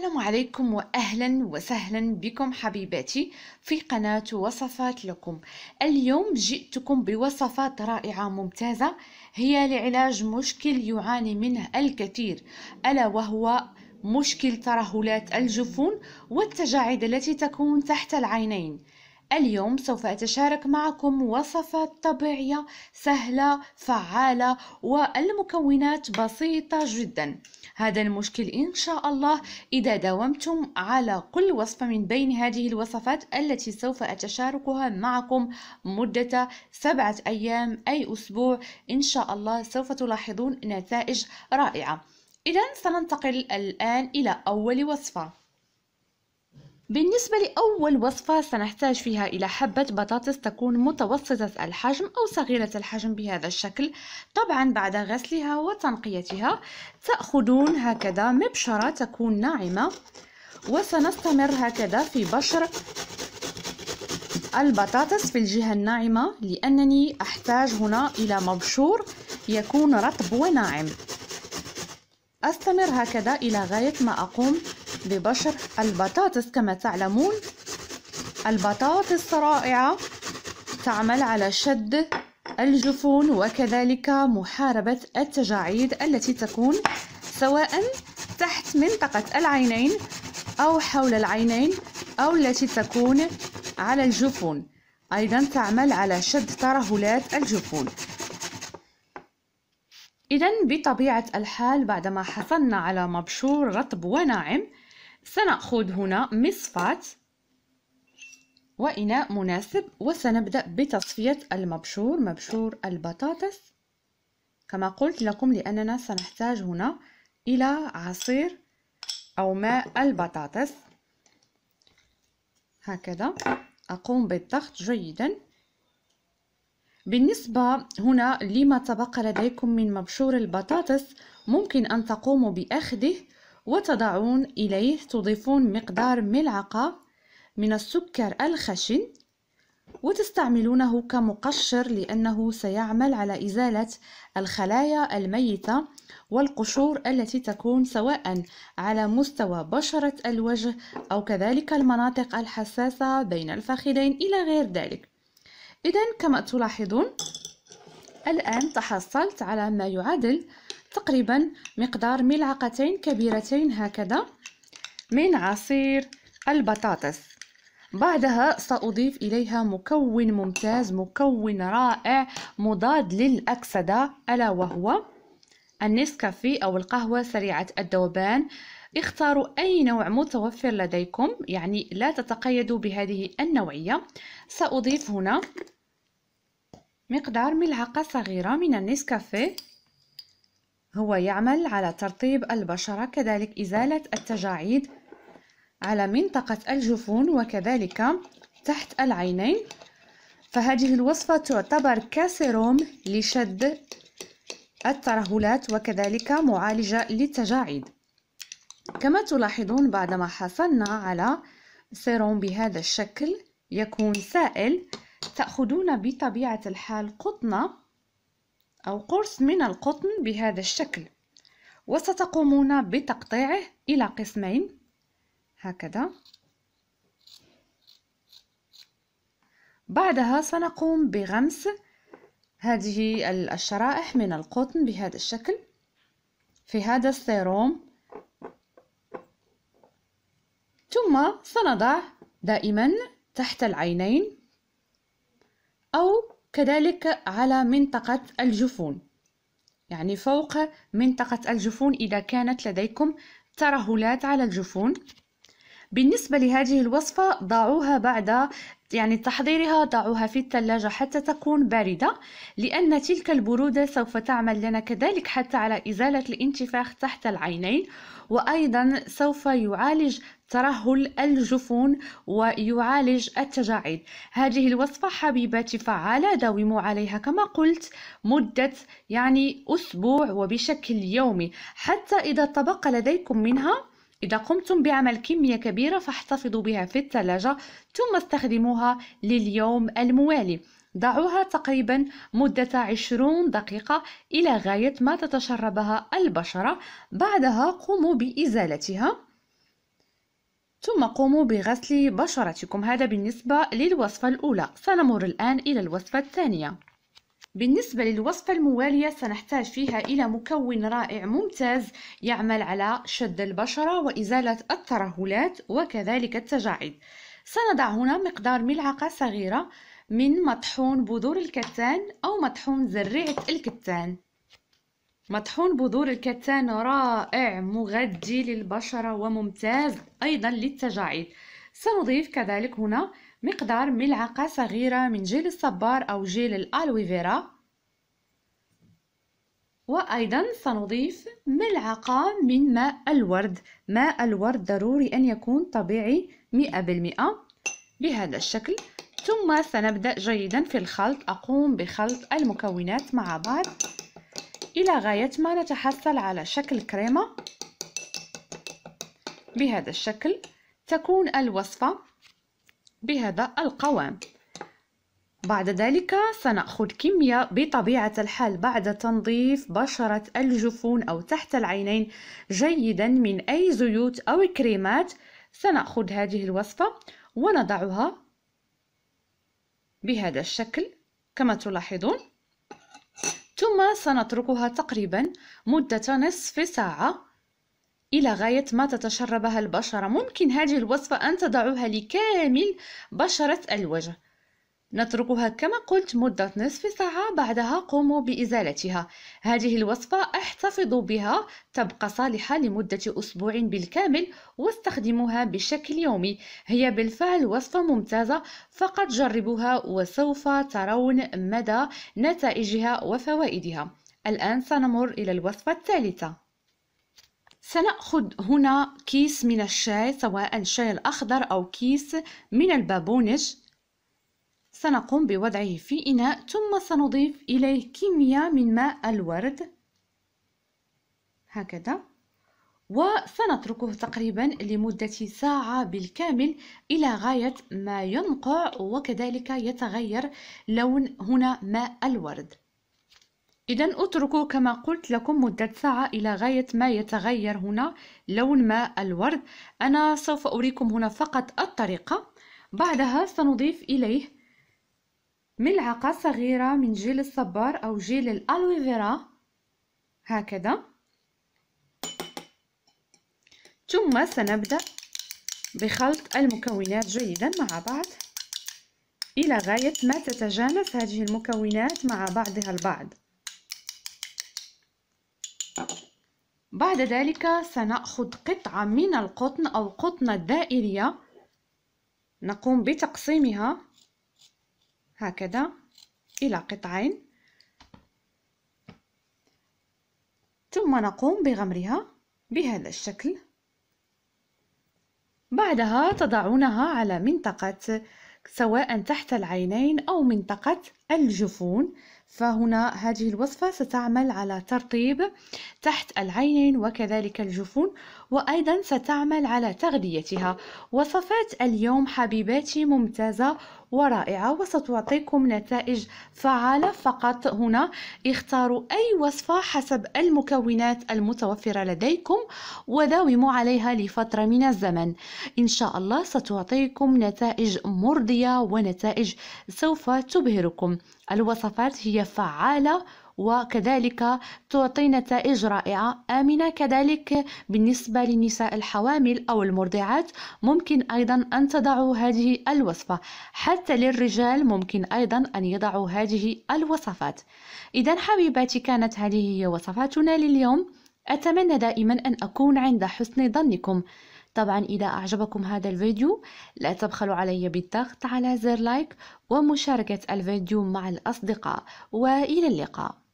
السلام عليكم واهلا وسهلا بكم حبيباتي في قناه وصفات لكم اليوم جئتكم بوصفات رائعه ممتازه هي لعلاج مشكل يعاني منه الكثير الا وهو مشكل ترهلات الجفون والتجاعيد التي تكون تحت العينين اليوم سوف أتشارك معكم وصفة طبيعية سهلة فعالة والمكونات بسيطة جدا هذا المشكل إن شاء الله إذا داومتم على كل وصفة من بين هذه الوصفات التي سوف أتشاركها معكم مدة سبعة أيام أي أسبوع إن شاء الله سوف تلاحظون نتائج رائعة إذا سننتقل الآن إلى أول وصفة بالنسبة لأول وصفة سنحتاج فيها إلى حبة بطاطس تكون متوسطة الحجم أو صغيرة الحجم بهذا الشكل طبعا بعد غسلها وتنقيتها تأخذون هكذا مبشرة تكون ناعمة وسنستمر هكذا في بشر البطاطس في الجهة الناعمة لأنني أحتاج هنا إلى مبشور يكون رطب وناعم أستمر هكذا إلى غاية ما أقوم ببشر البطاطس كما تعلمون البطاطس رائعة تعمل على شد الجفون وكذلك محاربة التجاعيد التي تكون سواء تحت منطقة العينين أو حول العينين أو التي تكون على الجفون أيضا تعمل على شد ترهلات الجفون إذا بطبيعة الحال بعدما حصلنا على مبشور رطب وناعم سنأخذ هنا مصفاة وإناء مناسب وسنبدأ بتصفية المبشور مبشور البطاطس كما قلت لكم لأننا سنحتاج هنا إلى عصير أو ماء البطاطس هكذا أقوم بالضغط جيدا بالنسبة هنا لما تبقى لديكم من مبشور البطاطس ممكن أن تقوموا بأخذه وتضعون إليه تضيفون مقدار ملعقة من السكر الخشن وتستعملونه كمقشر لأنه سيعمل على إزالة الخلايا الميتة والقشور التي تكون سواء على مستوى بشرة الوجه أو كذلك المناطق الحساسة بين الفخذين إلى غير ذلك إذا كما تلاحظون الآن تحصلت على ما يعادل تقريبا مقدار ملعقتين كبيرتين هكذا من عصير البطاطس بعدها سأضيف إليها مكون ممتاز مكون رائع مضاد للأكسدة ألا وهو النسكافي أو القهوة سريعة الذوبان اختاروا أي نوع متوفر لديكم يعني لا تتقيدوا بهذه النوعية سأضيف هنا مقدار ملعقة صغيرة من النسكافيه هو يعمل على ترطيب البشرة كذلك إزالة التجاعيد على منطقة الجفون وكذلك تحت العينين فهذه الوصفة تعتبر كسيروم لشد الترهلات وكذلك معالجة للتجاعيد كما تلاحظون بعدما حصلنا على سيروم بهذا الشكل يكون سائل تأخذون بطبيعة الحال قطنة أو قرص من القطن بهذا الشكل وستقومون بتقطيعه إلى قسمين هكذا بعدها سنقوم بغمس هذه الشرائح من القطن بهذا الشكل في هذا السيروم ثم سنضع دائما تحت العينين أو كذلك على منطقة الجفون يعني فوق منطقة الجفون إذا كانت لديكم ترهلات على الجفون بالنسبة لهذه الوصفة ضعوها بعد يعني تحضيرها ضعوها في الثلاجة حتى تكون باردة لأن تلك البرودة سوف تعمل لنا كذلك حتى على إزالة الانتفاخ تحت العينين وأيضا سوف يعالج ترهل الجفون ويعالج التجاعيد هذه الوصفة حبيباتي فعالة داوموا عليها كما قلت مدة يعني أسبوع وبشكل يومي حتى إذا تبقى لديكم منها إذا قمتم بعمل كمية كبيرة فاحتفظوا بها في الثلاجة ثم استخدموها لليوم الموالي ضعوها تقريبا مدة 20 دقيقة إلى غاية ما تتشربها البشرة بعدها قوموا بإزالتها ثم قوموا بغسل بشرتكم هذا بالنسبة للوصفة الأولى سنمر الآن إلى الوصفة الثانية بالنسبة للوصفة الموالية سنحتاج فيها إلى مكون رائع ممتاز يعمل على شد البشرة وإزالة الترهلات وكذلك التجاعيد سنضع هنا مقدار ملعقة صغيرة من مطحون بذور الكتان أو مطحون زريعة الكتان مطحون بذور الكتان رائع مغذي للبشرة وممتاز أيضا للتجاعيد سنضيف كذلك هنا مقدار ملعقة صغيرة من جيل الصبار أو جيل الألويفيرا وأيضا سنضيف ملعقة من ماء الورد ماء الورد ضروري أن يكون طبيعي 100% بهذا الشكل ثم سنبدأ جيدا في الخلط أقوم بخلط المكونات مع بعض إلى غاية ما نتحصل على شكل كريمة بهذا الشكل تكون الوصفة بهذا القوام بعد ذلك سنأخذ كيمياء بطبيعة الحال بعد تنظيف بشرة الجفون أو تحت العينين جيدا من أي زيوت أو كريمات سنأخذ هذه الوصفة ونضعها بهذا الشكل كما تلاحظون ثم سنتركها تقريبا مدة نصف ساعة إلى غاية ما تتشربها البشرة ممكن هذه الوصفة أن تضعوها لكامل بشرة الوجه نتركها كما قلت مدة نصف ساعة بعدها قوموا بإزالتها هذه الوصفة احتفظوا بها تبقى صالحة لمدة أسبوع بالكامل واستخدموها بشكل يومي هي بالفعل وصفة ممتازة فقط جربوها وسوف ترون مدى نتائجها وفوائدها الآن سنمر إلى الوصفة الثالثة سنأخذ هنا كيس من الشاي سواء الشاي الأخضر أو كيس من البابونج سنقوم بوضعه في إناء ثم سنضيف إليه كمية من ماء الورد هكذا وسنتركه تقريبا لمدة ساعة بالكامل إلى غاية ما ينقع وكذلك يتغير لون هنا ماء الورد إذا أتركوا كما قلت لكم مدة ساعة إلى غاية ما يتغير هنا لون ماء الورد أنا سوف أريكم هنا فقط الطريقة بعدها سنضيف إليه ملعقة صغيرة من جيل الصبار أو جيل الألويفيرا هكذا ثم سنبدأ بخلط المكونات جيدا مع بعض إلى غاية ما تتجانس هذه المكونات مع بعضها البعض بعد ذلك سنأخذ قطعة من القطن أو قطنة دائرية نقوم بتقسيمها هكذا إلى قطعين ثم نقوم بغمرها بهذا الشكل بعدها تضعونها على منطقة سواء تحت العينين أو منطقة الجفون فهنا هذه الوصفة ستعمل على ترطيب تحت العينين وكذلك الجفون وأيضا ستعمل على تغذيتها وصفات اليوم حبيباتي ممتازة ورائعة وستعطيكم نتائج فعالة فقط هنا اختاروا أي وصفة حسب المكونات المتوفرة لديكم وداوموا عليها لفترة من الزمن إن شاء الله ستعطيكم نتائج مرضية ونتائج سوف تبهركم الوصفات هي فعالة وكذلك تعطي نتائج رائعة آمنة كذلك بالنسبة للنساء الحوامل أو المرضعات ممكن أيضا أن تضعوا هذه الوصفة حتى للرجال ممكن أيضا أن يضعوا هذه الوصفات إذا حبيباتي كانت هذه هي وصفاتنا لليوم أتمنى دائما أن أكون عند حسن ظنكم طبعا إذا أعجبكم هذا الفيديو لا تبخلوا علي بالضغط على زر لايك ومشاركة الفيديو مع الأصدقاء وإلى اللقاء